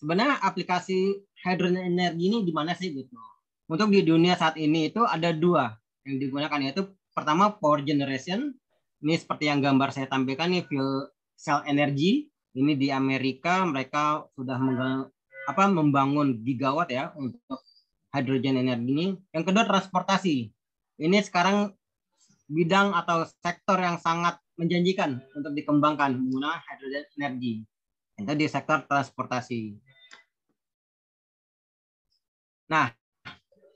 sebenarnya aplikasi hydrogen energi ini di mana sih gitu. Untuk di dunia saat ini itu ada dua yang digunakan yaitu pertama power generation. Ini seperti yang gambar saya tampilkan nih fuel cell energy. Ini di Amerika mereka sudah apa membangun gigawatt ya untuk hydrogen energi ini. Yang kedua transportasi. Ini sekarang bidang atau sektor yang sangat menjanjikan untuk dikembangkan menggunakan hydrogen energi. Itu di sektor transportasi. Nah,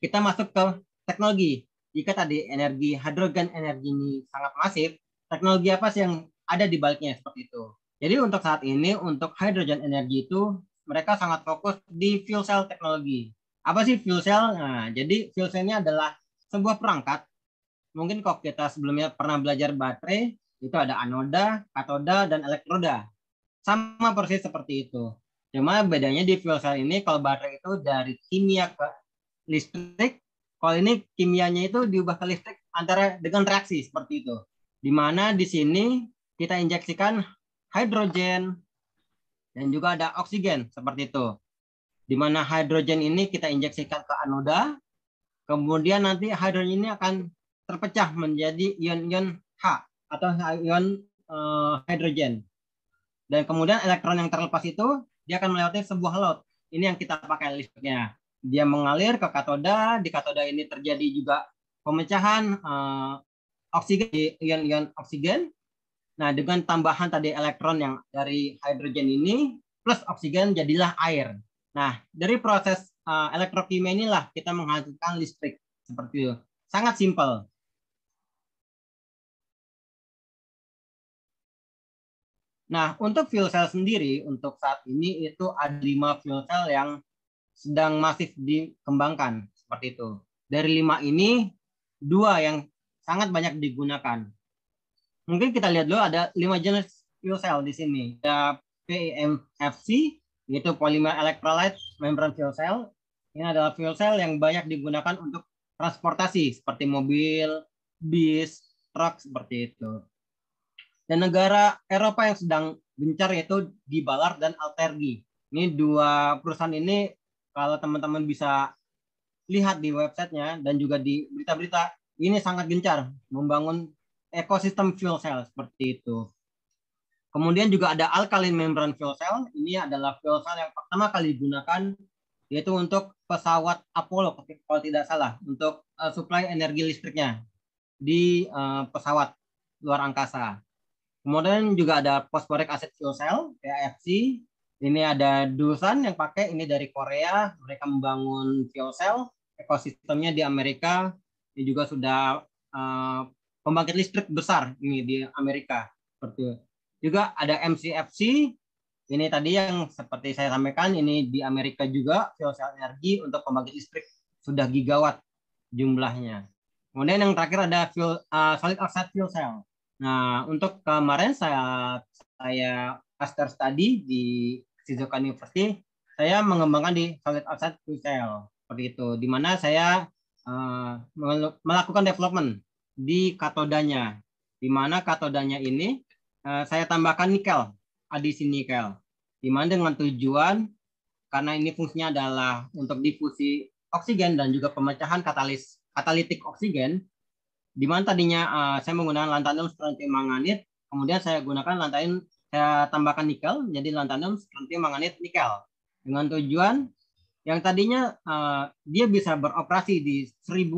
kita masuk ke teknologi. Jika tadi energi hidrogen energi ini sangat masif, teknologi apa sih yang ada di baliknya seperti itu? Jadi untuk saat ini untuk hidrogen energi itu mereka sangat fokus di fuel cell teknologi. Apa sih fuel cell? Nah, jadi fuel cell ini adalah sebuah perangkat. Mungkin kalau kita sebelumnya pernah belajar baterai, itu ada anoda, katoda, dan elektroda. Sama persis seperti itu. Cuma ya, bedanya di fuel cell ini kalau baterai itu dari kimia ke listrik, kalau ini kimianya itu diubah ke listrik antara dengan reaksi seperti itu. Di mana di sini kita injeksikan hidrogen dan juga ada oksigen seperti itu. Di mana hidrogen ini kita injeksikan ke anoda, kemudian nanti hidrogen ini akan terpecah menjadi ion-ion H atau ion uh, hidrogen. Dan kemudian elektron yang terlepas itu dia akan melewati sebuah load. Ini yang kita pakai listriknya. Dia mengalir ke katoda, di katoda ini terjadi juga pemecahan uh, oksigen ion-ion oksigen. Nah, dengan tambahan tadi elektron yang dari hidrogen ini plus oksigen jadilah air. Nah, dari proses uh, elektrokimia inilah kita menghasilkan listrik seperti itu. Sangat simpel. Nah, untuk fuel cell sendiri untuk saat ini itu ada lima fuel cell yang sedang masif dikembangkan seperti itu. Dari lima ini dua yang sangat banyak digunakan. Mungkin kita lihat dulu ada lima jenis fuel cell di sini. Ada PEMFC yaitu polymer electrolyte membrane fuel cell. Ini adalah fuel cell yang banyak digunakan untuk transportasi seperti mobil, bis, truk seperti itu dan negara Eropa yang sedang gencar yaitu di Balar dan Altergi. Ini dua perusahaan ini kalau teman-teman bisa lihat di websitenya dan juga di berita-berita ini sangat gencar membangun ekosistem fuel cell seperti itu. Kemudian juga ada alkaline membrane fuel cell. Ini adalah fuel cell yang pertama kali digunakan yaitu untuk pesawat Apollo kalau tidak salah untuk eh, supply energi listriknya di eh, pesawat luar angkasa. Kemudian juga ada Phosphoric Acid Fuel Cell, PAFC. Ini ada Dusan yang pakai, ini dari Korea. Mereka membangun fuel cell, ekosistemnya di Amerika. Ini juga sudah uh, pembangkit listrik besar ini di Amerika. Seperti juga ada MCFC. Ini tadi yang seperti saya sampaikan, ini di Amerika juga fuel cell energi untuk pembangkit listrik sudah gigawatt jumlahnya. Kemudian yang terakhir ada fuel, uh, solid oxide fuel cell. Nah, untuk kemarin saya saya master study di Shizuoka University, saya mengembangkan di solid oxide fuel seperti itu, di mana saya uh, melakukan development di katodanya, di mana katodanya ini uh, saya tambahkan nikel, adisi nikel, di mana dengan tujuan karena ini fungsinya adalah untuk difusi oksigen dan juga pemecahan katalis katalitik oksigen, di mana tadinya uh, saya menggunakan lantanum strontium manganit, kemudian saya gunakan lantain saya tambahkan nikel jadi lantanum strontium manganit nikel dengan tujuan yang tadinya uh, dia bisa beroperasi di 1000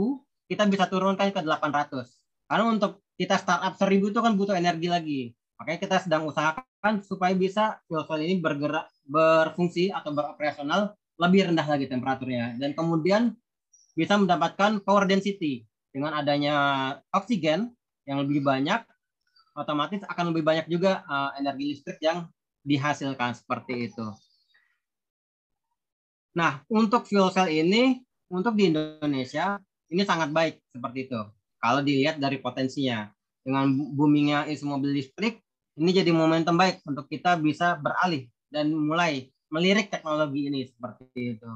kita bisa turunkan ke 800 karena untuk kita startup 1000 itu kan butuh energi lagi makanya kita sedang usahakan supaya bisa fuel ini bergerak berfungsi atau beroperasional lebih rendah lagi temperaturnya dan kemudian bisa mendapatkan power density dengan adanya oksigen yang lebih banyak, otomatis akan lebih banyak juga uh, energi listrik yang dihasilkan seperti itu. Nah, untuk fuel cell ini, untuk di Indonesia, ini sangat baik seperti itu. Kalau dilihat dari potensinya. Dengan boomingnya isu mobil listrik, ini jadi momentum baik untuk kita bisa beralih dan mulai melirik teknologi ini seperti itu.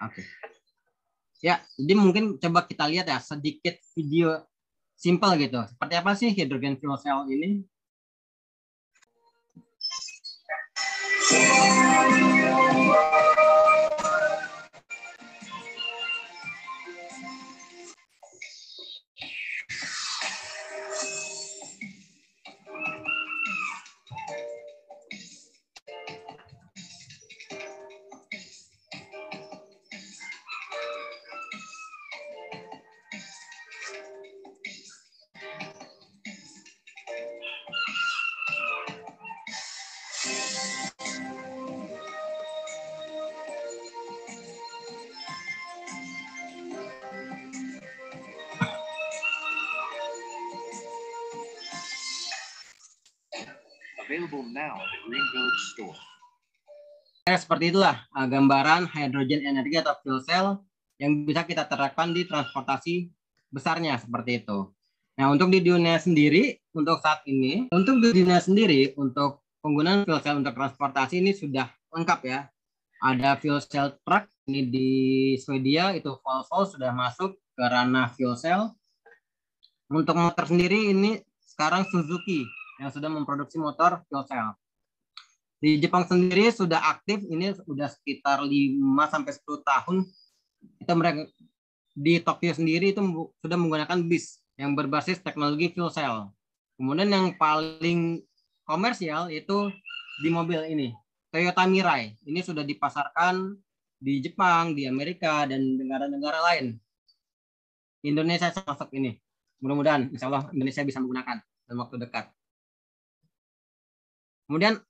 Oke. Okay. Ya, jadi mungkin coba kita lihat ya sedikit video simple gitu. Seperti apa sih hidrogen fuel cell ini? available now at the store. Ya, seperti itulah eh, gambaran hidrogen energi atau fuel cell yang bisa kita terapkan di transportasi besarnya seperti itu. Nah, untuk di dunia sendiri, untuk saat ini, untuk di dunia sendiri, untuk penggunaan fuel cell untuk transportasi ini sudah lengkap ya. Ada fuel cell truck ini di Swedia itu Volvo sudah masuk ke ranah fuel cell. Untuk motor sendiri ini sekarang Suzuki yang sudah memproduksi motor fuel cell. Di Jepang sendiri sudah aktif ini sudah sekitar 5 sampai 10 tahun itu mereka di Tokyo sendiri itu sudah menggunakan bis yang berbasis teknologi fuel cell. Kemudian yang paling komersial itu di mobil ini, Toyota Mirai. Ini sudah dipasarkan di Jepang, di Amerika, dan negara-negara lain. Indonesia termasuk ini. Mudah-mudahan, insya Allah Indonesia bisa menggunakan dalam waktu dekat. Kemudian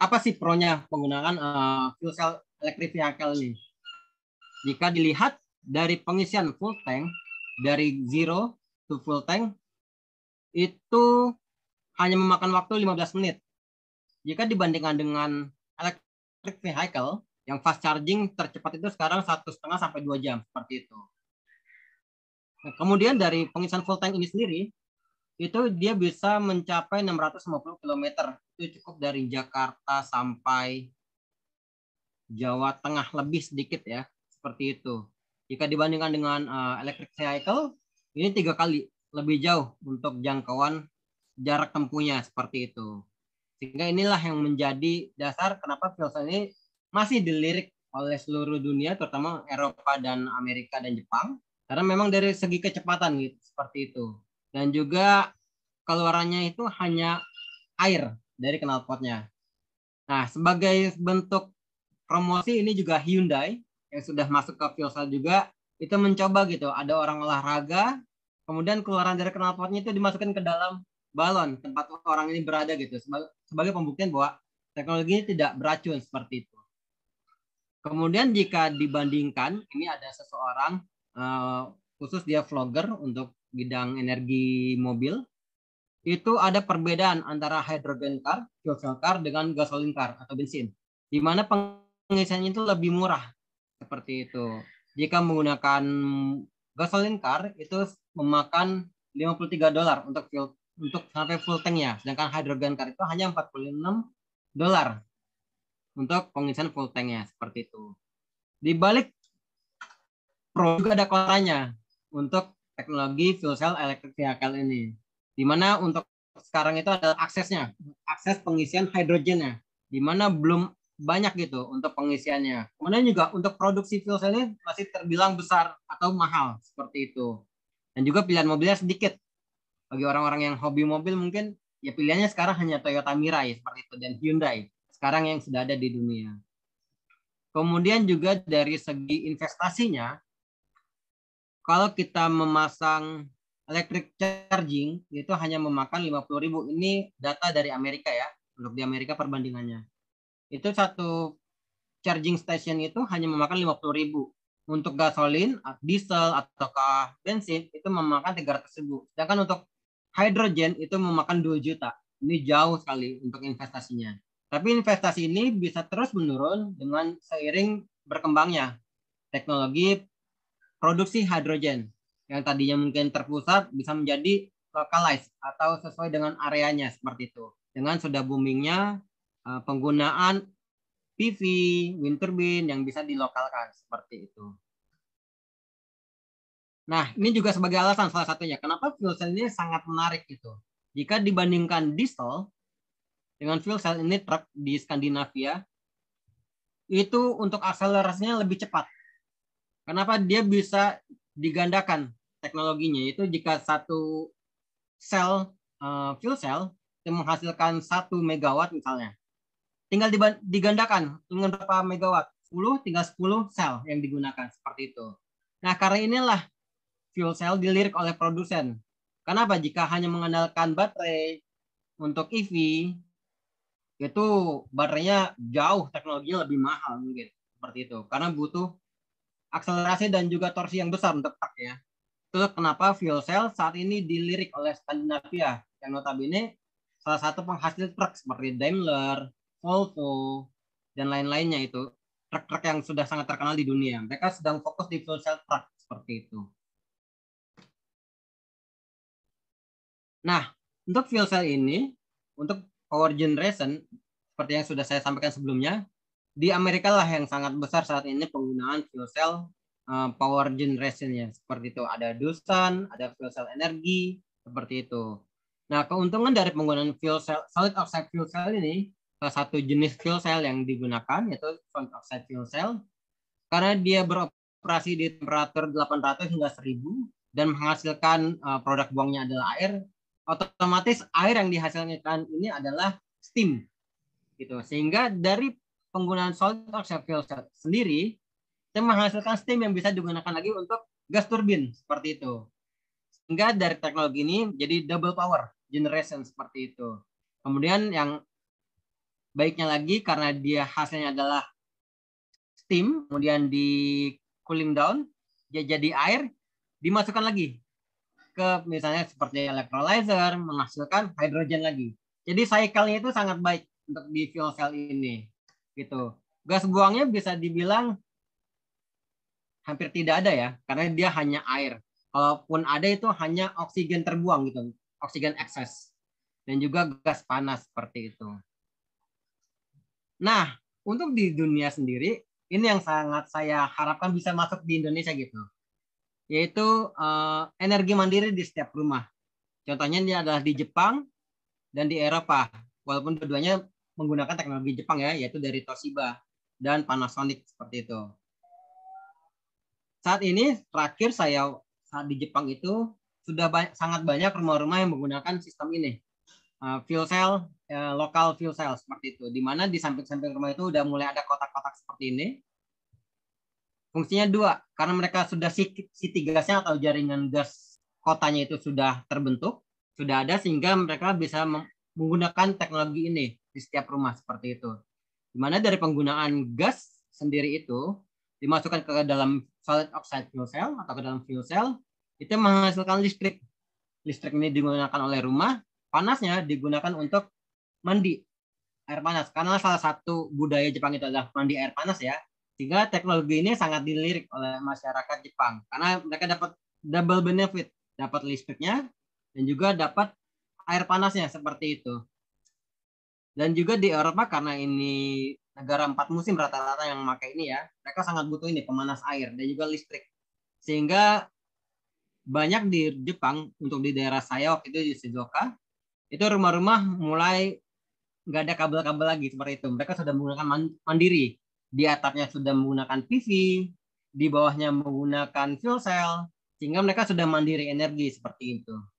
apa sih pronya penggunaan uh, fuel cell electric vehicle ini? Jika dilihat dari pengisian full tank dari zero to full tank itu hanya memakan waktu 15 menit. Jika dibandingkan dengan electric vehicle yang fast charging tercepat itu sekarang satu setengah sampai dua jam seperti itu. Nah, kemudian dari pengisian full tank ini sendiri itu dia bisa mencapai 650 km. Itu cukup dari Jakarta sampai Jawa Tengah lebih sedikit ya, seperti itu. Jika dibandingkan dengan uh, electric vehicle, ini tiga kali lebih jauh untuk jangkauan jarak tempuhnya seperti itu. Sehingga inilah yang menjadi dasar kenapa filsa ini masih dilirik oleh seluruh dunia, terutama Eropa dan Amerika dan Jepang, karena memang dari segi kecepatan gitu, seperti itu dan juga keluarannya itu hanya air dari knalpotnya. Nah, sebagai bentuk promosi ini juga Hyundai yang sudah masuk ke Viosel juga itu mencoba gitu, ada orang olahraga, kemudian keluaran dari knalpotnya itu dimasukkan ke dalam balon tempat orang ini berada gitu sebagai, pembuktian bahwa teknologi ini tidak beracun seperti itu. Kemudian jika dibandingkan, ini ada seseorang eh, khusus dia vlogger untuk bidang energi mobil, itu ada perbedaan antara hydrogen car, fuel cell car dengan gasoline car atau bensin. Di mana pengisian itu lebih murah seperti itu. Jika menggunakan gasoline car itu memakan 53 dolar untuk fuel untuk sampai full tanknya, sedangkan hydrogen car itu hanya 46 dolar untuk pengisian full tanknya seperti itu. Di balik pro juga ada kontranya untuk teknologi fuel cell electric vehicle ini. Di mana untuk sekarang itu adalah aksesnya, akses pengisian hidrogennya, di mana belum banyak gitu untuk pengisiannya. Kemudian juga untuk produksi fuel cell ini masih terbilang besar atau mahal seperti itu. Dan juga pilihan mobilnya sedikit. Bagi orang-orang yang hobi mobil mungkin ya pilihannya sekarang hanya Toyota Mirai seperti itu dan Hyundai sekarang yang sudah ada di dunia. Kemudian juga dari segi investasinya kalau kita memasang electric charging itu hanya memakan 50.000. Ini data dari Amerika ya, untuk di Amerika perbandingannya. Itu satu charging station itu hanya memakan 50.000. Untuk gasolin, diesel ataukah bensin itu memakan 300.000. Sedangkan untuk hydrogen itu memakan 2 juta. Ini jauh sekali untuk investasinya. Tapi investasi ini bisa terus menurun dengan seiring berkembangnya teknologi produksi hidrogen yang tadinya mungkin terpusat bisa menjadi localized atau sesuai dengan areanya seperti itu. Dengan sudah boomingnya eh, penggunaan PV, wind turbine yang bisa dilokalkan seperti itu. Nah, ini juga sebagai alasan salah satunya kenapa fuel cell ini sangat menarik itu. Jika dibandingkan diesel dengan fuel cell ini truk di Skandinavia itu untuk akselerasinya lebih cepat Kenapa dia bisa digandakan teknologinya? Itu jika satu sel uh, fuel cell itu menghasilkan satu megawatt misalnya, tinggal digandakan dengan berapa megawatt? 10 tinggal 10 sel yang digunakan seperti itu. Nah, karena inilah fuel cell dilirik oleh produsen. Kenapa? Jika hanya mengandalkan baterai untuk EV, itu baterainya jauh teknologinya lebih mahal mungkin seperti itu. Karena butuh akselerasi dan juga torsi yang besar untuk truk ya. Itu kenapa fuel cell saat ini dilirik oleh Skandinavia yang notabene salah satu penghasil truk seperti Daimler, Volvo, dan lain-lainnya itu truk-truk yang sudah sangat terkenal di dunia. Mereka sedang fokus di fuel cell truk seperti itu. Nah, untuk fuel cell ini, untuk power generation, seperti yang sudah saya sampaikan sebelumnya, di Amerika lah yang sangat besar saat ini penggunaan fuel cell uh, power generationnya seperti itu ada Doosan, ada fuel cell energi seperti itu. Nah keuntungan dari penggunaan fuel cell solid oxide fuel cell ini salah satu jenis fuel cell yang digunakan yaitu solid oxide fuel cell karena dia beroperasi di temperatur 800 hingga 1000 dan menghasilkan uh, produk buangnya adalah air otomatis air yang dihasilkan ini adalah steam gitu sehingga dari penggunaan solid oxide fuel cell sendiri itu menghasilkan steam yang bisa digunakan lagi untuk gas turbin seperti itu. Sehingga dari teknologi ini jadi double power generation seperti itu. Kemudian yang baiknya lagi karena dia hasilnya adalah steam, kemudian di cooling down, dia jadi air, dimasukkan lagi ke misalnya seperti electrolyzer menghasilkan hidrogen lagi. Jadi cycle-nya itu sangat baik untuk di fuel cell ini gitu. Gas buangnya bisa dibilang hampir tidak ada ya, karena dia hanya air. Kalaupun ada itu hanya oksigen terbuang gitu, oksigen excess dan juga gas panas seperti itu. Nah, untuk di dunia sendiri ini yang sangat saya harapkan bisa masuk di Indonesia gitu, yaitu uh, energi mandiri di setiap rumah. Contohnya ini adalah di Jepang dan di Eropa, walaupun keduanya menggunakan teknologi Jepang ya, yaitu dari Toshiba dan Panasonic seperti itu. Saat ini terakhir saya saat di Jepang itu sudah banyak, sangat banyak rumah-rumah yang menggunakan sistem ini. Eh, fuel cell, uh, eh, lokal fuel cell seperti itu. Di mana di samping-samping rumah itu sudah mulai ada kotak-kotak seperti ini. Fungsinya dua, karena mereka sudah city gasnya atau jaringan gas kotanya itu sudah terbentuk, sudah ada sehingga mereka bisa menggunakan teknologi ini di setiap rumah seperti itu. Di mana dari penggunaan gas sendiri itu dimasukkan ke dalam solid oxide fuel cell atau ke dalam fuel cell itu menghasilkan listrik. Listrik ini digunakan oleh rumah, panasnya digunakan untuk mandi air panas karena salah satu budaya Jepang itu adalah mandi air panas ya. Sehingga teknologi ini sangat dilirik oleh masyarakat Jepang karena mereka dapat double benefit, dapat listriknya dan juga dapat air panasnya seperti itu. Dan juga di Eropa karena ini negara empat musim rata-rata yang memakai ini ya, mereka sangat butuh ini pemanas air dan juga listrik. Sehingga banyak di Jepang untuk di daerah saya waktu itu di Shizuoka itu rumah-rumah mulai nggak ada kabel-kabel lagi seperti itu. Mereka sudah menggunakan mandiri. Di atapnya sudah menggunakan PV, di bawahnya menggunakan fuel cell, sehingga mereka sudah mandiri energi seperti itu.